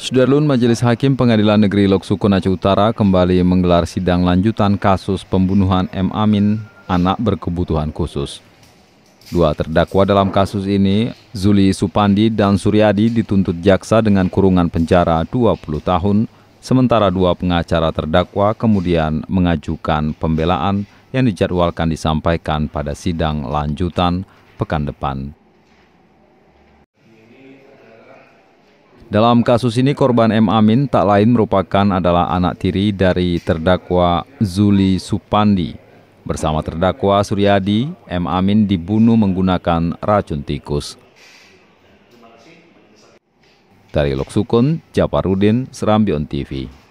Sudarlun Majelis Hakim Pengadilan Negeri Lok Aceh Utara kembali menggelar sidang lanjutan kasus pembunuhan M. Amin, anak berkebutuhan khusus. Dua terdakwa dalam kasus ini, Zuli Supandi dan Suryadi dituntut jaksa dengan kurungan penjara 20 tahun, sementara dua pengacara terdakwa kemudian mengajukan pembelaan yang dijadwalkan disampaikan pada sidang lanjutan pekan depan. Dalam kasus ini korban M. Amin tak lain merupakan adalah anak tiri dari terdakwa Zuli Supandi. Bersama terdakwa Suryadi, M. Amin dibunuh menggunakan racun tikus. Dari Lok Sukun, Japarudin, Serambion TV.